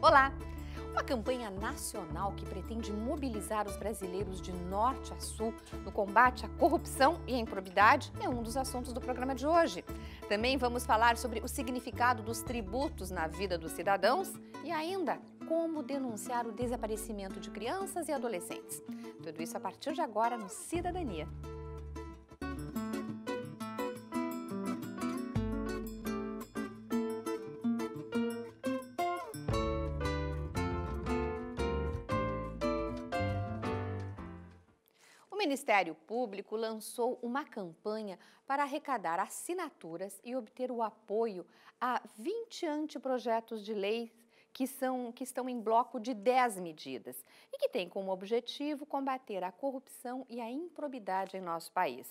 Olá! Uma campanha nacional que pretende mobilizar os brasileiros de norte a sul no combate à corrupção e à improbidade é um dos assuntos do programa de hoje. Também vamos falar sobre o significado dos tributos na vida dos cidadãos e ainda como denunciar o desaparecimento de crianças e adolescentes. Tudo isso a partir de agora no Cidadania. Ministério Público lançou uma campanha para arrecadar assinaturas e obter o apoio a 20 anteprojetos de lei que, são, que estão em bloco de 10 medidas e que têm como objetivo combater a corrupção e a improbidade em nosso país.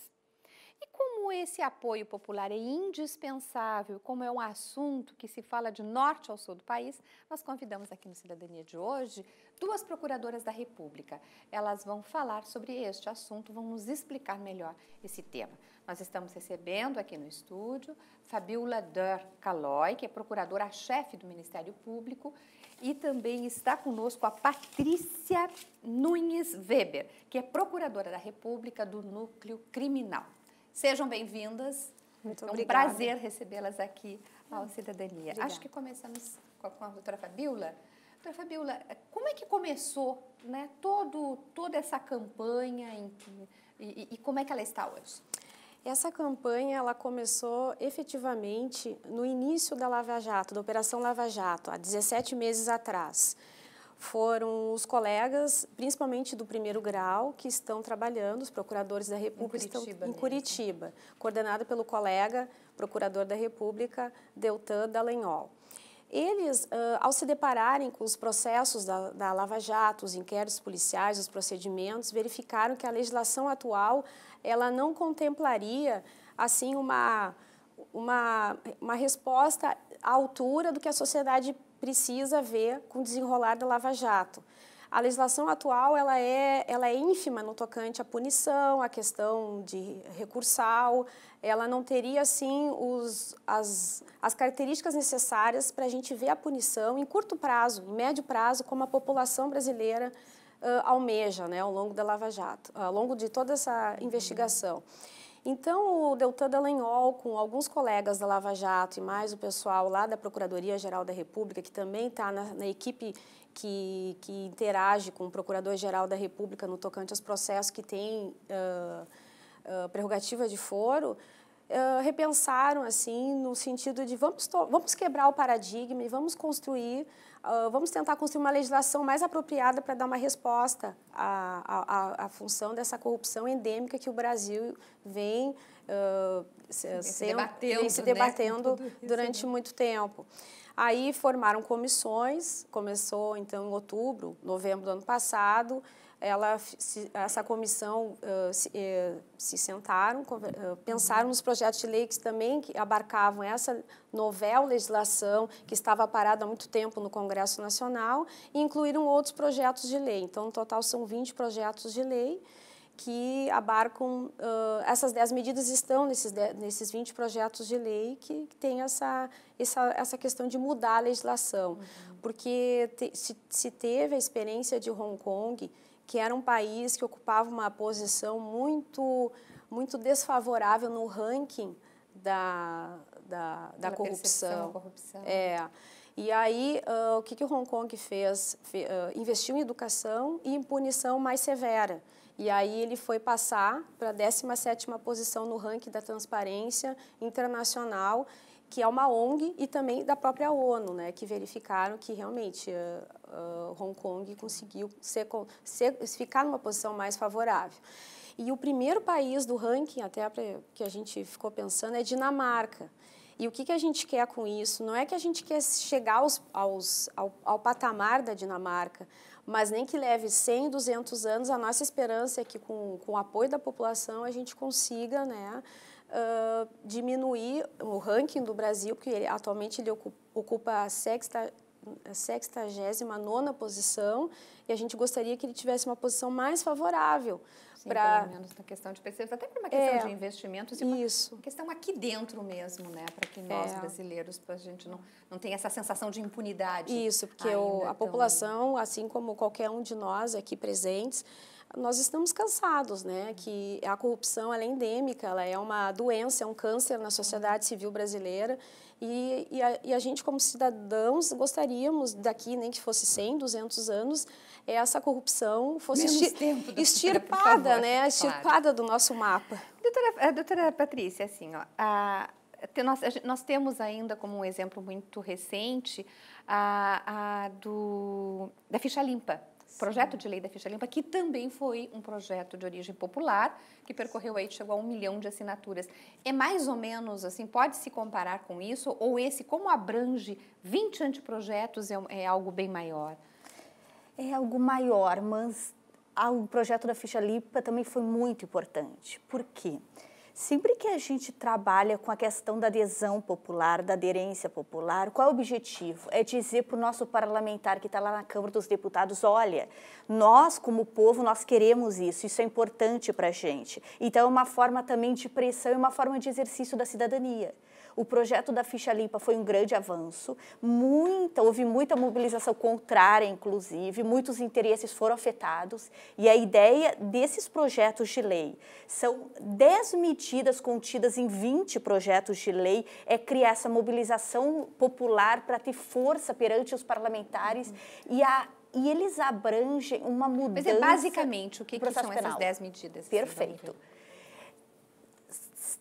E como esse apoio popular é indispensável, como é um assunto que se fala de norte ao sul do país, nós convidamos aqui no Cidadania de hoje duas procuradoras da República. Elas vão falar sobre este assunto, vão nos explicar melhor esse tema. Nós estamos recebendo aqui no estúdio Fabiola Dör Calói, que é procuradora-chefe do Ministério Público, e também está conosco a Patrícia Nunes Weber, que é procuradora da República do Núcleo Criminal. Sejam bem-vindas. Muito é um prazer recebê-las aqui ao Cidadania. Obrigada. Acho que começamos com a, com a doutora Fabiola. Doutora então, Fabiola, como é que começou né, todo, toda essa campanha em, e, e como é que ela está hoje? Essa campanha ela começou efetivamente no início da Lava Jato, da Operação Lava Jato, há 17 meses atrás. Foram os colegas, principalmente do primeiro grau, que estão trabalhando, os procuradores da República em Curitiba, estão, em Curitiba coordenado pelo colega procurador da República, Deltan Dallagnol eles, uh, ao se depararem com os processos da, da, Lava Jato, os inquéritos policiais, os procedimentos, verificaram que a legislação atual ela não contemplaria assim uma, uma, uma resposta à altura do que a sociedade precisa ver com o desenrolar da Lava Jato. A legislação atual ela é, ela é ínfima no tocante à punição, à questão de recursal, ela não teria, assim, os, as, as características necessárias para a gente ver a punição em curto prazo, em médio prazo, como a população brasileira uh, almeja né, ao longo da Lava Jato, ao longo de toda essa investigação. Então, o Deltan Dallagnol, com alguns colegas da Lava Jato e mais o pessoal lá da Procuradoria-Geral da República, que também está na, na, equipe que, que interage com o Procurador-Geral da República no tocante aos processos que têm uh, uh, prerrogativa de foro, uh, repensaram assim no sentido de vamos, vamos quebrar o paradigma e vamos construir, vamos tentar construir uma legislação mais apropriada para dar uma resposta à, à, à, função dessa corrupção endêmica que o Brasil vem, sendo, se debatendo, vem se debatendo né? durante né? muito tempo. Aí formaram comissões, começou então em outubro, novembro do ano passado, ela, essa comissão se, se sentaram, pensaram uhum. nos projetos de lei que também abarcavam essa novel legislação que estava parada há muito tempo no Congresso Nacional e incluíram outros projetos de lei. Então, no total, são 20 projetos de lei que abarcam uh, essas 10 medidas estão nesses nesses 20 projetos de lei que, que tem essa, essa essa questão de mudar a legislação uhum. porque te, se, se, teve a experiência de Hong Kong que era um país que ocupava uma posição muito muito desfavorável no ranking da da, da corrupção. corrupção é e aí, uh, o que, que Hong Kong fez? Fe, uh, investiu em educação e em punição mais severa. E aí ele foi passar para a 17ª posição no ranking da transparência internacional, que é uma ONG e também da própria ONU, né, que verificaram que realmente uh, uh, Hong Kong conseguiu ser, ser, ficar numa posição mais favorável. E o primeiro país do ranking, até que a gente ficou pensando, é Dinamarca. E o que, que a gente quer com isso? Não é que a gente quer chegar aos, aos, ao, ao patamar da Dinamarca, mas nem que leve 100, 200 anos, a nossa esperança é que com, com o apoio da população a gente consiga, né, uh, diminuir o ranking do Brasil, que ele, atualmente ele ocupa, a sexta a 69 nona posição e a gente gostaria que ele tivesse uma posição mais favorável, assim, pra... pelo menos na questão de pesquisa, até para uma questão é, de investimentos e uma isso. questão aqui dentro mesmo, né? Para que nós é. brasileiros, para a gente não, não tenha essa sensação de impunidade. Isso, porque o, a população, assim como qualquer um de nós aqui presentes, nós estamos cansados, né? Uhum. Que a corrupção ela é endêmica, ela é uma doença, é um câncer na sociedade uhum. civil brasileira e, e, a, e a gente, como cidadãos, gostaríamos daqui, nem que fosse 100, 200 anos, essa corrupção fosse extirpada, favor, né? Estirpada do nosso mapa. Doutora, eh, doutora Patrícia, assim, ó, a, nós, nós, temos ainda como um exemplo muito recente a, a do, da ficha limpa, projeto de lei da ficha limpa, que também foi um projeto de origem popular, que percorreu aí, chegou a um milhão de assinaturas. É mais ou menos assim, pode se comparar com isso? Ou esse, como abrange 20 anteprojetos, é, é algo bem maior? É algo maior, mas o projeto da ficha limpa também foi muito importante. Por quê? Porque Sempre que a gente trabalha com a questão da adesão popular, da aderência popular, qual é o objetivo? É dizer para o nosso parlamentar que está lá na Câmara dos Deputados, olha, nós como povo, nós queremos isso, isso é importante para a gente. Então é uma forma também de pressão e é uma forma de exercício da cidadania. O projeto da ficha limpa foi um grande avanço, muita, houve muita mobilização contrária, inclusive, muitos interesses foram afetados e a ideia desses projetos de lei são 10 medidas medidas contidas em 20 projetos de lei é criar essa mobilização popular para ter força perante os parlamentares uhum. e a e eles abrangem uma mudança. Mas é basicamente o que, que são penal. essas 10 medidas? Assim, Perfeito.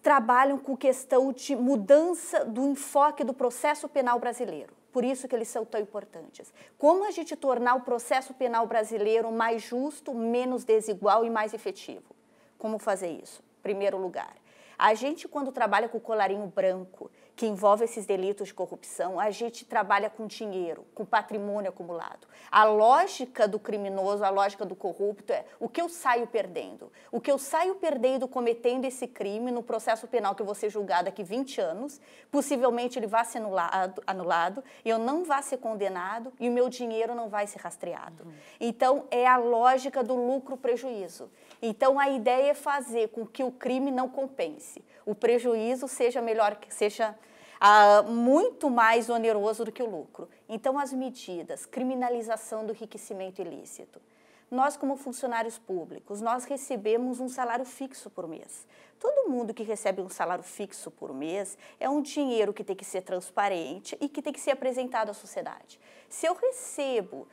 Trabalham com questão de mudança do enfoque do processo penal brasileiro. Por isso que eles são tão importantes. Como a gente tornar o processo penal brasileiro mais justo, menos desigual e mais efetivo? Como fazer isso? primeiro lugar. A gente, quando trabalha com o colarinho branco, que envolve esses delitos de corrupção, a gente trabalha com dinheiro, com patrimônio acumulado. A lógica do criminoso, a lógica do corrupto é o que eu saio perdendo. O que eu saio perdendo cometendo esse crime no processo penal que eu vou ser julgado daqui 20 anos, possivelmente ele vai ser anulado, anulado eu não vá ser condenado e o meu dinheiro não vai ser rastreado. Uhum. Então, é a lógica do lucro-prejuízo. Então a ideia é fazer com que o crime não compense, o prejuízo seja melhor, seja ah, muito mais oneroso do que o lucro. Então as medidas, criminalização do enriquecimento ilícito. Nós, como funcionários públicos, nós recebemos um salário fixo por mês. Todo mundo que recebe um salário fixo por mês é um dinheiro que tem que ser transparente e que tem que ser apresentado à sociedade. Se eu recebo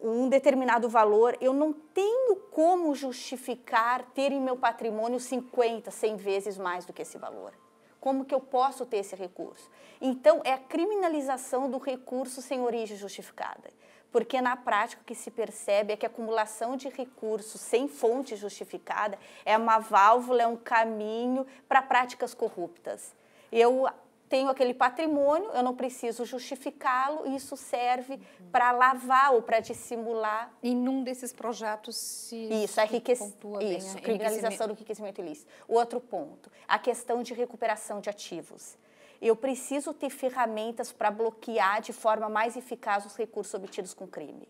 um determinado valor, eu não tenho como justificar ter em meu patrimônio 50, 100 vezes mais do que esse valor. Como que eu posso ter esse recurso? Então, é a criminalização do recurso sem origem justificada. Porque na prática o que se percebe é que a acumulação de recursos sem fonte justificada é uma válvula, é um caminho para práticas corruptas. Eu tenho aquele patrimônio, eu não preciso justificá-lo, e isso serve uhum. para lavar ou para dissimular. Em um desses projetos se. Isso, é riquez... isso criminalização do enriquecimento ilícito. Outro ponto, a questão de recuperação de ativos. Eu preciso ter ferramentas para bloquear de forma mais eficaz os recursos obtidos com crime.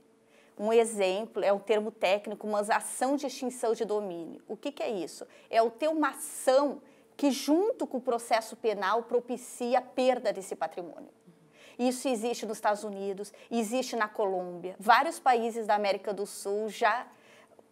Um exemplo é um termo técnico, uma ação de extinção de domínio. O que, que é isso? É o ter uma ação que junto com o processo penal propicia a perda desse patrimônio. Isso existe nos Estados Unidos, existe na Colômbia. Vários países da América do Sul já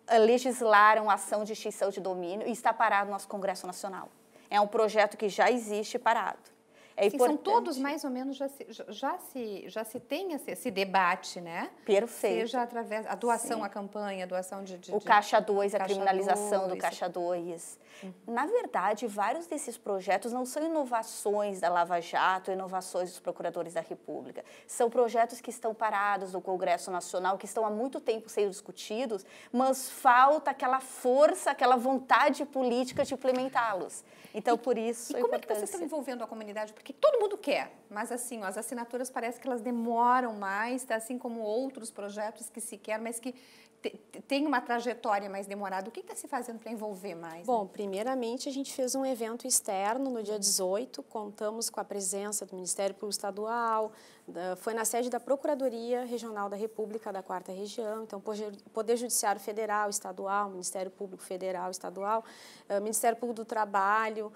eh, legislaram a ação de extinção de domínio e está parado no nosso Congresso Nacional. É um projeto que já existe parado. É Sim, importante. São todos mais ou menos já se, já se, já se tem esse, esse debate, né? Perfeito. Seja através a doação Sim. à campanha, a doação de, de o caixa 2, a criminalização dois. do caixa 2. Hum. Na verdade, vários desses projetos não são inovações da Lava Jato, inovações dos procuradores da República. São projetos que estão parados no Congresso Nacional, que estão há muito tempo sendo discutidos, mas falta aquela força, aquela vontade política de implementá-los. Então, e, por isso. E é como é que vocês estão envolvendo a comunidade? porque todo mundo quer. Mas assim, ó, as assinaturas parece que elas demoram mais, tá? assim como outros projetos que se quer, mas que tem uma trajetória mais demorada. O que está se fazendo para envolver mais? Bom, né? primeiramente a gente fez um evento externo no dia 18, contamos com a presença do Ministério Público Estadual, da, foi na sede da Procuradoria Regional da República da Quarta Região, então Poder Judiciário Federal, Estadual, Ministério Público Federal, Estadual, uh, Ministério Público do Trabalho,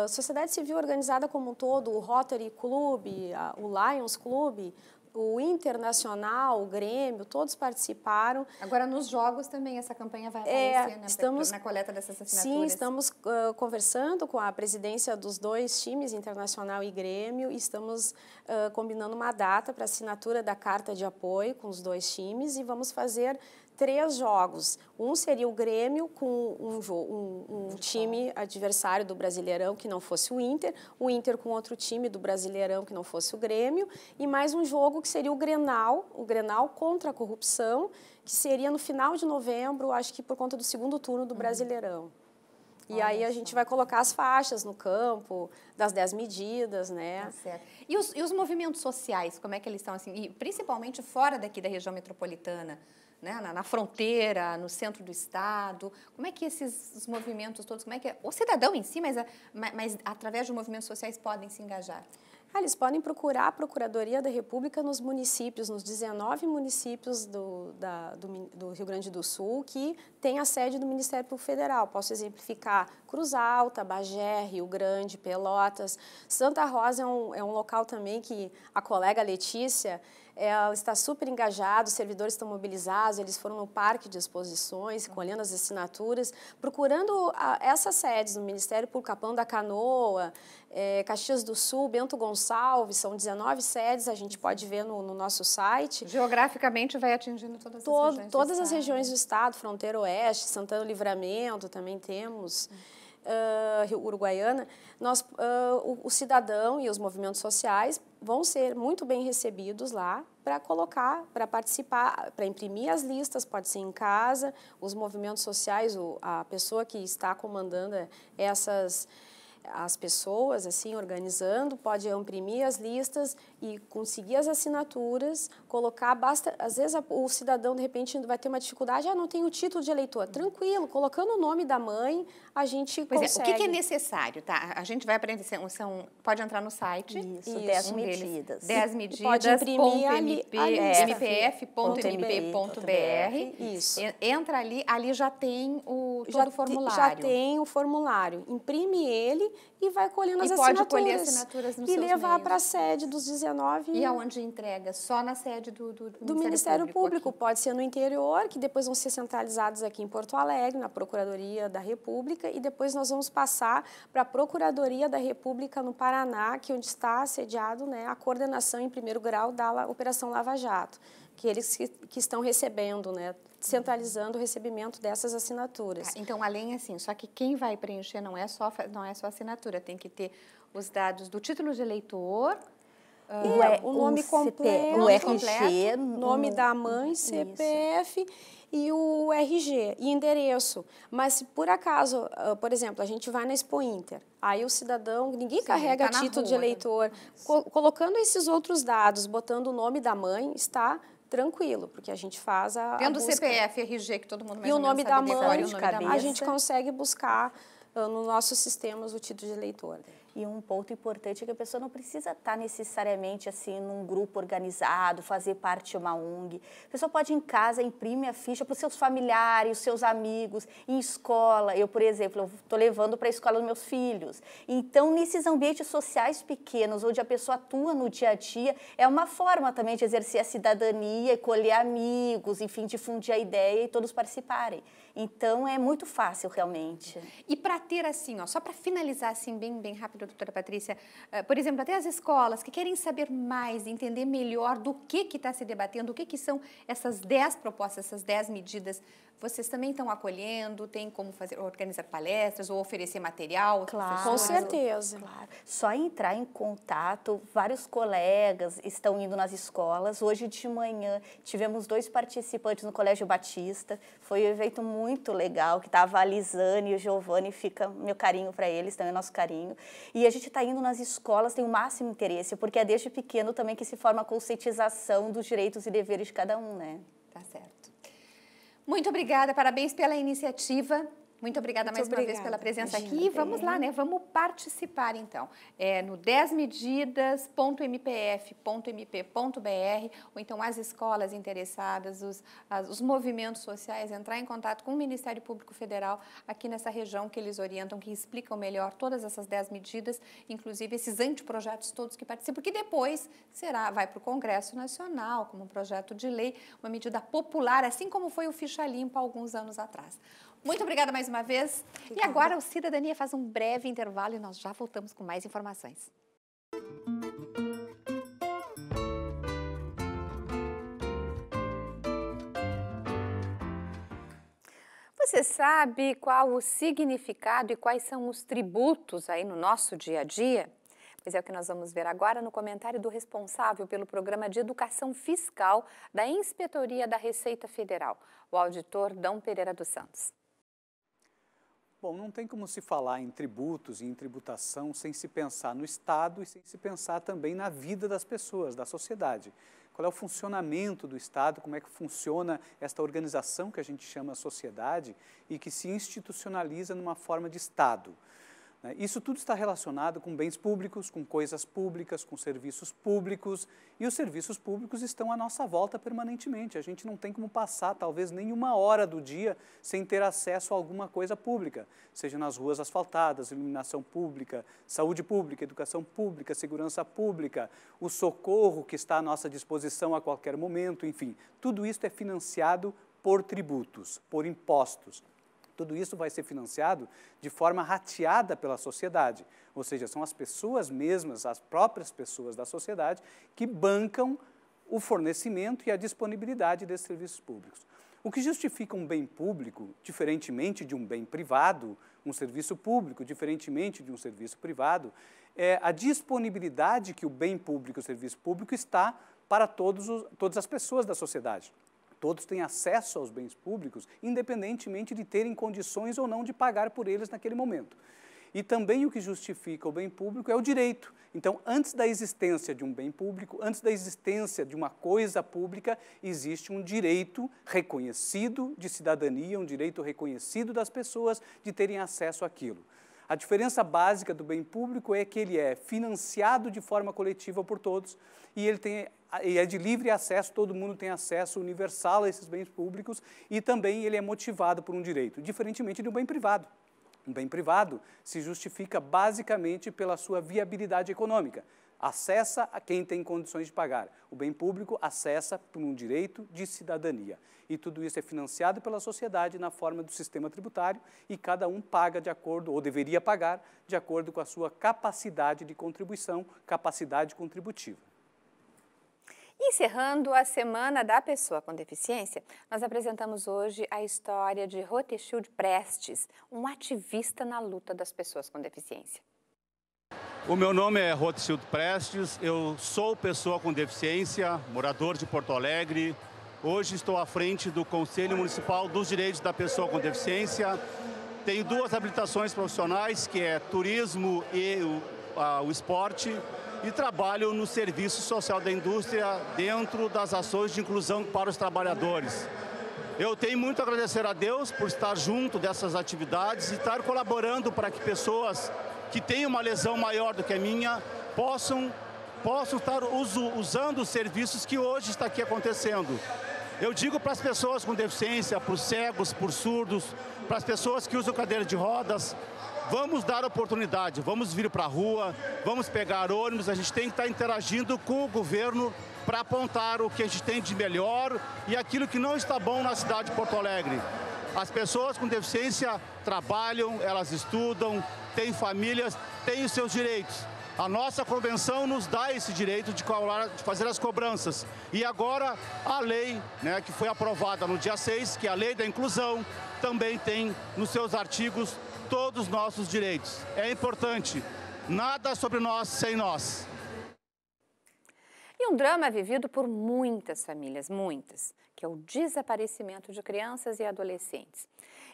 uh, Sociedade Civil Organizada como um todo, o Rotary Club, Clube, o Lions Clube, o Internacional, o Grêmio, todos participaram. Agora, nos jogos também essa campanha vai é, aparecer é, né, na, estamos, na coleta dessas assinaturas? Sim, estamos uh, conversando com a presidência dos dois times, Internacional e Grêmio, e estamos uh, combinando uma data para assinatura da carta de apoio com os dois times e vamos fazer três jogos. Um seria o Grêmio com um, um, um, time adversário do Brasileirão que não fosse o Inter, o Inter com outro time do Brasileirão que não fosse o Grêmio, e mais um jogo que seria o Grenal, o Grenal contra a corrupção, que seria no final de novembro, acho que por conta do segundo turno do uhum. Brasileirão. E Olha aí a gente vai colocar as faixas no campo, das 10 medidas, né? Tá certo. E os, e os movimentos sociais, como é que eles estão assim? E principalmente fora daqui da região metropolitana, né, na, na, fronteira, no centro do Estado? Como é que esses movimentos todos, como é que é, o cidadão em si, mas, mas, mas através de movimentos sociais podem se engajar? Ah, eles podem procurar a Procuradoria da República nos municípios, nos 19 municípios do, da, do, do, Rio Grande do Sul que tem a sede do Ministério Público Federal. Posso exemplificar Cruz Alta, Bagé, Rio Grande, Pelotas. Santa Rosa é um, é um local também que a colega Letícia é, ela está super engajada, os servidores estão mobilizados, eles foram no parque de exposições, colhendo as assinaturas, procurando a, essas sedes no Ministério por Capão da Canoa, é, Caxias do Sul, Bento Gonçalves, são 19 sedes, a gente pode ver no, no nosso site. Geograficamente vai atingindo todas as regiões Todas as regiões do estado, fronteira oeste, Santana Livramento também temos uh, uruguaiana, nós, uh, o, o cidadão e os movimentos sociais vão ser muito bem recebidos lá para colocar, para participar, para imprimir as listas, pode ser em casa, os movimentos sociais, o, a pessoa que está comandando essas as pessoas assim organizando, pode imprimir as listas e conseguir as assinaturas, colocar, basta, às vezes a, o cidadão de repente vai ter uma dificuldade, ah, não tem o título de eleitor. Uhum. Tranquilo, colocando o nome da mãe, a gente pois consegue. É, o que, é necessário, tá? A gente vai aprender, são, são pode entrar no site. Isso, 10 um medidas. 10 medidas. Pode imprimir MP, é. mpf.mp.br. Isso. Entra ali, ali já tem o todo já, o formulário. Já tem o formulário. Imprime ele e vai colhendo e as assinaturas. E pode colher assinaturas no E levar para a sede dos 19 e aonde entrega? Só na sede do, do, do, do Ministério, Ministério, Público? Público. Pode ser no interior, que depois vão ser centralizados aqui em Porto Alegre, na Procuradoria da República, e depois nós vamos passar para a Procuradoria da República no Paraná, que é onde está sediado né, a coordenação em primeiro grau da Operação Lava Jato que eles que, que, estão recebendo, né? centralizando o recebimento dessas assinaturas. Ah, então, além assim, só que quem vai preencher não é só não é só assinatura, tem que ter os dados do título de eleitor, Uh, o nome o completo, o RG, nome da mãe, CPF isso. e o RG e endereço. Mas se por acaso, uh, por exemplo, a gente vai na Expo Inter, aí o cidadão, ninguém Sim, carrega tá título rua, de né? eleitor, co colocando esses outros dados, botando o nome da mãe, está tranquilo, porque a gente faz a Tendo a busca. CPF, RG, que todo mundo mais E o nome, da é mãe, decorar, o nome da mãe, a gente consegue buscar uh, ah, nos nossos sistemas o título de eleitor. E um ponto importante é que a pessoa não precisa estar tá necessariamente assim num grupo organizado, fazer parte de uma ONG. A pessoa pode ir em casa, imprime a ficha para os seus familiares, os seus amigos, em escola. Eu, por exemplo, estou levando para a escola os meus filhos. Então, nesses ambientes sociais pequenos, onde a pessoa atua no dia a dia, é uma forma também de exercer a cidadania, colher amigos, enfim, difundir a ideia e todos participarem. Então é muito fácil realmente. E para ter assim, ó, só para finalizar assim bem bem rápido, doutora Patrícia, uh, por exemplo, até as escolas que querem saber mais, entender melhor do que que está se debatendo, o que que são essas 10 propostas, essas 10 medidas, vocês também estão acolhendo, tem como fazer, organizar palestras ou oferecer material? Claro, com certeza. Claro. Só entrar em contato, vários colegas estão indo nas escolas. Hoje de manhã tivemos dois participantes no Colégio Batista, foi um evento muito muito legal, que estava tá a Lisane e o Giovanni, fica meu carinho para eles, também nosso carinho. E a gente está indo nas escolas, tem o máximo interesse, porque é desde pequeno também que se forma a conscientização dos direitos e deveres de cada um, né? Tá certo. Muito obrigada, parabéns pela iniciativa. Muito obrigada Muito mais obrigada. uma vez pela presença Imagina, aqui. E vamos lá, né? Vamos participar então. É no 10medidas.mpf.mp.br ou então as escolas interessadas, os, as, os movimentos sociais, entrar em contato com o Ministério Público Federal aqui nessa região que eles orientam, que explicam melhor todas essas 10 medidas, inclusive esses anteprojetos todos que participam, que depois será, vai para o Congresso Nacional como um projeto de lei, uma medida popular, assim como foi o Ficha Limpa alguns anos atrás. Muito obrigada mais uma vez. Obrigada. E agora o Cidadania faz um breve intervalo e nós já voltamos com mais informações. Você sabe qual o significado e quais são os tributos aí no nosso dia a dia? Pois é o que nós vamos ver agora no comentário do responsável pelo Programa de Educação Fiscal da Inspetoria da Receita Federal, o auditor Dão Pereira dos Santos. Bom, não tem como se falar em tributos e em tributação sem se pensar no Estado e sem se pensar também na vida das pessoas, da sociedade. Qual é o funcionamento do Estado, como é que funciona esta organização que a gente chama sociedade e que se institucionaliza numa forma de Estado. Né? Isso tudo está relacionado com bens públicos, com coisas públicas, com serviços públicos, e os serviços públicos estão à nossa volta permanentemente. A gente não tem como passar, talvez, nenhuma hora do dia sem ter acesso a alguma coisa pública, seja nas ruas asfaltadas, iluminação pública, saúde pública, educação pública, segurança pública, o socorro que está à nossa disposição a qualquer momento, enfim. Tudo isso é financiado por tributos, por impostos. Tudo isso vai ser financiado de forma rateada pela sociedade, ou seja, são as pessoas mesmas, as próprias pessoas da sociedade, que bancam o fornecimento e a disponibilidade desses serviços públicos. O que justifica um bem público, diferentemente de um bem privado, um serviço público, diferentemente de um serviço privado, é a disponibilidade que o bem público, o serviço público, está para todos os, todas as pessoas da sociedade. Todos têm acesso aos bens públicos, independentemente de terem condições ou não de pagar por eles naquele momento. E também o que justifica o bem público é o direito. Então, antes da existência de um bem público, antes da existência de uma coisa pública, existe um direito reconhecido de cidadania, um direito reconhecido das pessoas de terem acesso àquilo. A diferença básica do bem público é que ele é financiado de forma coletiva por todos e ele tem e é de livre acesso, todo mundo tem acesso universal a esses bens públicos e também ele é motivado por um direito, diferentemente do bem privado. Um bem privado se justifica basicamente pela sua viabilidade econômica acessa a quem tem condições de pagar. O bem público acessa por um direito de cidadania. E tudo isso é financiado pela sociedade na forma do sistema tributário e cada um paga de acordo, ou deveria pagar, de acordo com a sua capacidade de contribuição, capacidade contributiva. Encerrando a Semana da Pessoa com Deficiência, nós apresentamos hoje a história de Rothschild Prestes, um ativista na luta das pessoas com deficiência. O meu nome é Rothschild Prestes, eu sou pessoa com deficiência, morador de Porto Alegre. Hoje estou à frente do Conselho Municipal dos Direitos da Pessoa com Deficiência. Tenho duas habilitações profissionais, que é turismo e o, a, o esporte, e trabalho no serviço social da indústria dentro das ações de inclusão para os trabalhadores. Eu tenho muito a agradecer a Deus por estar junto dessas atividades e estar colaborando para que pessoas que têm uma lesão maior do que a minha possam, possam estar uso, usando os serviços que hoje está aqui acontecendo. Eu digo para as pessoas com deficiência, para os cegos, para os surdos, para as pessoas que usam cadeira de rodas, vamos dar oportunidade, vamos vir para a rua, vamos pegar ônibus, a gente tem que estar interagindo com o governo para apontar o que a gente tem de melhor e aquilo que não está bom na cidade de Porto Alegre. As pessoas com deficiência trabalham, elas estudam, têm famílias, têm os seus direitos. A nossa convenção nos dá esse direito de, fazer as cobranças. E agora a lei, né, que foi aprovada no dia 6, que é a lei da inclusão, também tem nos seus artigos todos os nossos direitos. É importante, nada sobre nós sem nós. E um drama é vivido por muitas famílias, muitas que é o desaparecimento de crianças e adolescentes.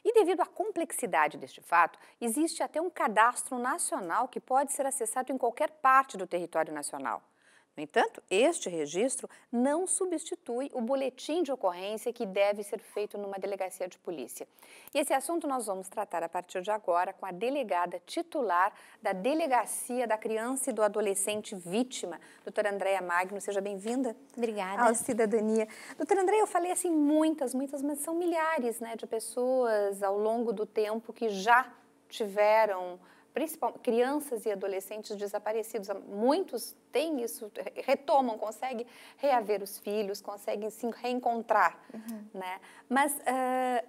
E devido à complexidade deste fato, existe até um cadastro nacional que pode ser acessado em qualquer parte do território nacional. No entanto, este registro não substitui o boletim de ocorrência que deve ser feito numa delegacia de polícia. E esse assunto nós vamos tratar a partir de agora com a delegada titular da Delegacia da Criança e do Adolescente Vítima, doutora Andréia Magno. Seja bem-vinda. Obrigada. À cidadania. Doutora Andréia, eu falei assim muitas, muitas, mas são milhares né, de pessoas ao longo do tempo que já tiveram principalmente crianças e adolescentes desaparecidos. Muitos têm isso, retomam, conseguem reaver os filhos, conseguem se reencontrar, uhum. né? Mas uh,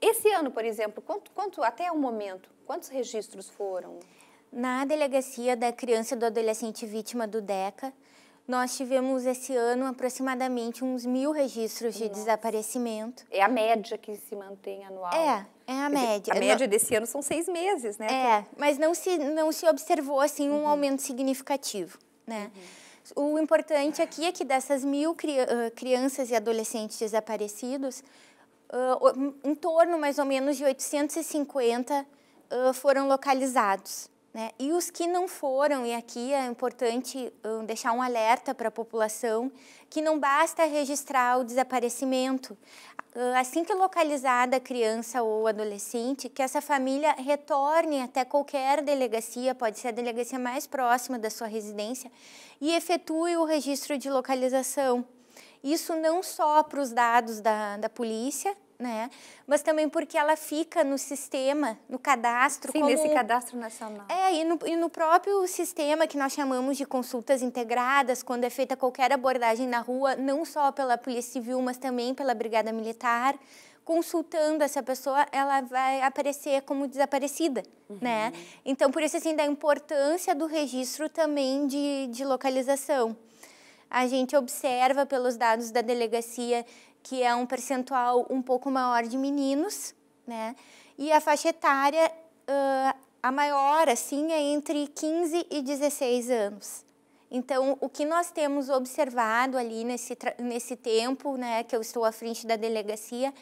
esse ano, por exemplo, quanto, quanto até o momento, quantos registros foram? Na delegacia da criança e do adolescente vítima do DECA, nós tivemos esse ano aproximadamente uns mil registros de Nossa. desaparecimento. É a média que se mantém anual. É, é a média. A média não... desse ano são seis meses, né? É, mas não se, não se observou assim um uhum. aumento significativo, né? Uhum. O importante aqui é que dessas mil cri crianças e adolescentes desaparecidos, uh, em torno mais ou menos de 850 uh, foram localizados. Né? E os que não foram, e aqui é importante hum, deixar um alerta para a população, que não basta registrar o desaparecimento. Hum, assim que localizada a criança ou adolescente, que essa família retorne até qualquer delegacia, pode ser a delegacia mais próxima da sua residência, e efetue o registro de localização. Isso não só para os dados da, da polícia, né? Mas também porque ela fica no sistema, no cadastro. Sim, como... nesse cadastro nacional. É, e no, e no próprio sistema que nós chamamos de consultas integradas, quando é feita qualquer abordagem na rua, não só pela Polícia Civil, mas também pela Brigada Militar, consultando essa pessoa, ela vai aparecer como desaparecida, uhum. né? Então, por isso, assim, da importância do registro também de, de localização. A gente observa pelos dados da delegacia que é um percentual um pouco maior de meninos, né? E a faixa etária, uh, a maior, assim, é entre 15 e 16 anos. Então, o que nós temos observado ali nesse, nesse tempo né, que eu estou à frente da delegacia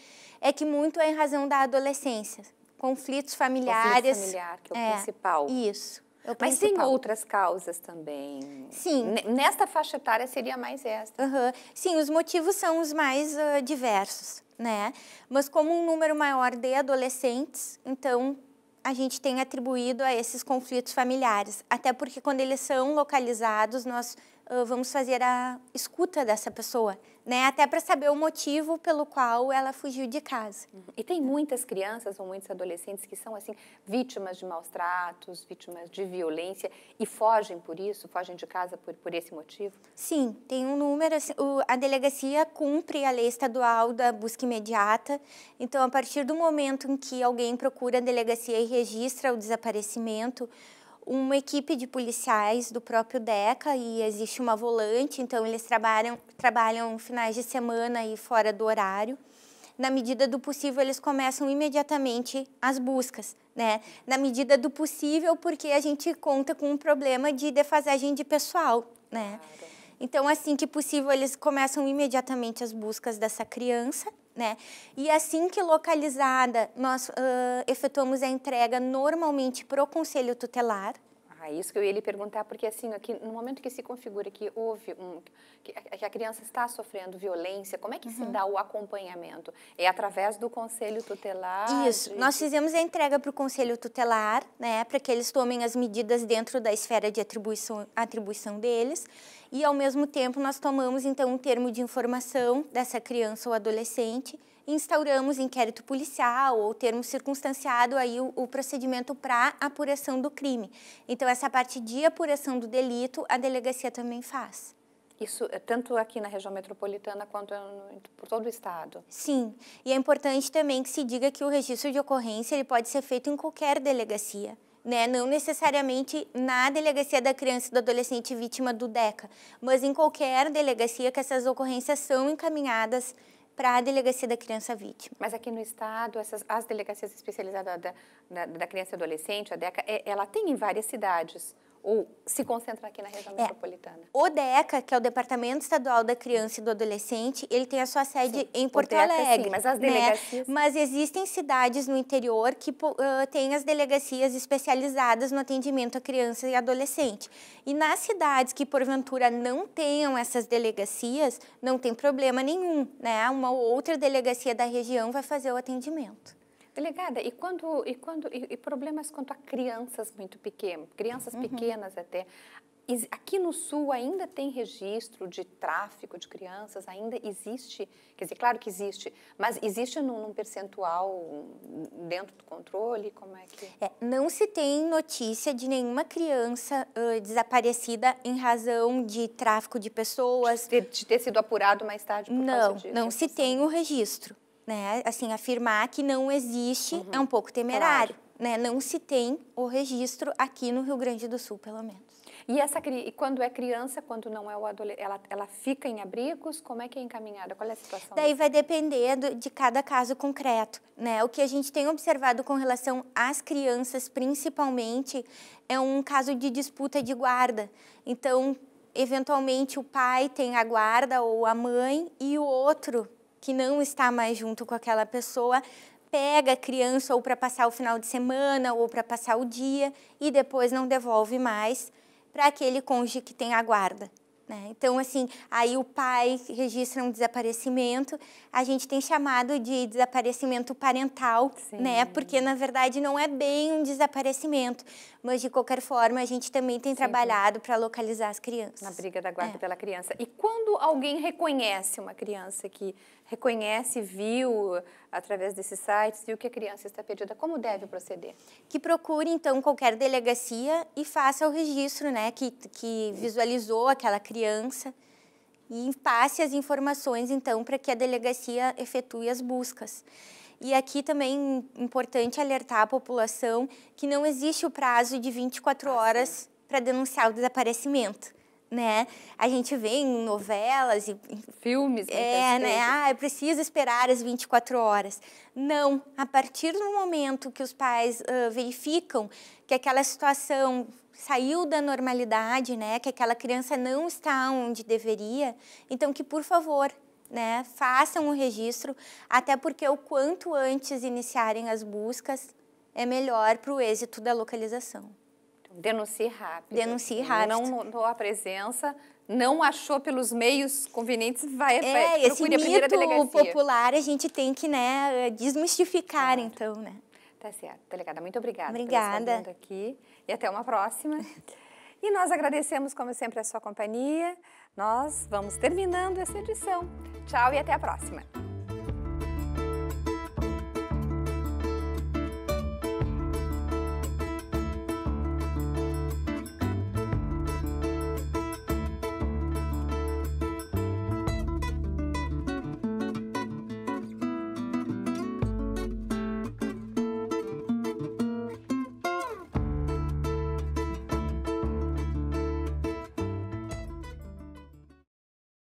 é que muito é em razão da adolescência, conflitos familiares. Conflito familiar, que é o é, principal. Isso. Mas tem outras causas também. Sim. Nesta faixa etária seria mais esta. Uhum. Sim, os motivos são os mais uh, diversos, né? Mas como um número maior de adolescentes, então a gente tem atribuído a esses conflitos familiares. Até porque quando eles são localizados, nós ah, vamos fazer a escuta dessa pessoa, né? Até para saber o motivo pelo qual ela fugiu de casa. E tem muitas crianças ou muitos adolescentes que são assim vítimas de maus tratos, vítimas de violência e fogem por isso, fogem de casa por, por esse motivo? Sim, tem um número. Assim, o, a delegacia cumpre a lei estadual da busca imediata. Então, a partir do momento em que alguém procura a delegacia e registra o desaparecimento, uma equipe de policiais do próprio DECA e existe uma volante, então eles trabalham, trabalham finais de semana e fora do horário. Na medida do possível, eles começam imediatamente as buscas, né? Na medida do possível, porque a gente conta com um problema de defasagem de pessoal, né? Então, assim que possível, eles começam imediatamente as buscas dessa criança. Né? E assim que localizada, nós uh, efetuamos a entrega normalmente para o Conselho Tutelar, ah, isso que eu ia lhe perguntar, porque assim, aqui, no momento que se configura que houve um, que, a criança está sofrendo violência, como é que uhum. se dá o acompanhamento? É através do conselho tutelar? Isso, de... nós fizemos a entrega para o conselho tutelar, né, para que eles tomem as medidas dentro da esfera de atribuição, atribuição deles, e ao mesmo tempo nós tomamos então um termo de informação dessa criança ou adolescente, instauramos inquérito policial ou termos circunstanciado aí o, o procedimento para apuração do crime. Então, essa parte de apuração do delito, a delegacia também faz. Isso é tanto aqui na região metropolitana quanto no, por todo o estado. Sim, e é importante também que se diga que o registro de ocorrência ele pode ser feito em qualquer delegacia. Né? Não necessariamente na delegacia da criança e do adolescente vítima do DECA, mas em qualquer delegacia que essas ocorrências são encaminhadas para a delegacia da criança vítima. Mas aqui no estado, essas, as delegacias especializadas da, da, da criança e adolescente, a DECA, é, ela tem em várias cidades ou se concentrar aqui na região é. metropolitana? O DECA, que é o Departamento Estadual da Criança e do Adolescente, ele tem a sua sede sim. em Porto DECA, Alegre. Sim, mas as né? delegacias... Né? Mas existem cidades no interior que uh, têm as delegacias especializadas no atendimento a criança e adolescente. E nas cidades que, porventura, não tenham essas delegacias, não tem problema nenhum, né? Uma outra delegacia da região vai fazer o atendimento. Delegada, e quando e quando e, e problemas quanto a crianças muito pequenas, crianças uhum. pequenas até, aqui no Sul ainda tem registro de tráfico de crianças? Ainda existe? Quer dizer, claro que existe, mas existe num, num percentual dentro do controle? Como é que... É, não se tem notícia de nenhuma criança uh, desaparecida em razão de tráfico de pessoas. De, de ter sido apurado mais tarde por não, Não, não é se tem o registro né? Assim, afirmar que não existe uhum. é um pouco temerário, claro. né? Não se tem o registro aqui no Rio Grande do Sul, pelo menos. E essa e quando é criança, quando não é o adolescente, ela, ela fica em abrigos? Como é que é encaminhada? Qual é a situação? Daí dessa? vai depender de cada caso concreto, né? O que a gente tem observado com relação às crianças, principalmente, é um caso de disputa de guarda. Então, eventualmente o pai tem a guarda ou a mãe e o outro que não está mais junto com aquela pessoa, pega a criança ou para passar o final de semana ou para passar o dia e depois não devolve mais para aquele cônjuge que tem a guarda. Né? Então, assim, aí o pai registra um desaparecimento, a gente tem chamado de desaparecimento parental, Sim. né? Porque, na verdade, não é bem um desaparecimento, mas, de qualquer forma, a gente também tem Sim. trabalhado para localizar as crianças. Na briga da guarda é. pela criança. E quando alguém reconhece uma criança que reconhece, viu através desses sites, viu que a criança está perdida, como deve proceder? Que procure, então, qualquer delegacia e faça o registro, né? Que, que visualizou aquela criança criança e passe as informações, então, para que a delegacia efetue as buscas. E aqui também é importante alertar a população que não existe o prazo de 24 ah, horas para denunciar o desaparecimento né? A gente vê em novelas e filmes, é, né? Ah, é preciso esperar as 24 horas. Não, a partir do momento que os pais uh, verificam que aquela situação saiu da normalidade, né? Que aquela criança não está onde deveria, então que por favor né, façam o registro, até porque o quanto antes iniciarem as buscas é melhor para o êxito da localização. Denuncie rápido. Denuncie rápido. Não notou a presença, não achou pelos meios convenientes, vai, é, vai esse mito a primeira delegacia. popular a gente tem que né, eh, desmistificar, claro. então, né? Tá certo. Delegada, muito obrigada. Obrigada. Por aqui e até uma próxima. E nós agradecemos, como sempre, a sua companhia. Nós vamos terminando essa edição. Tchau e até a próxima.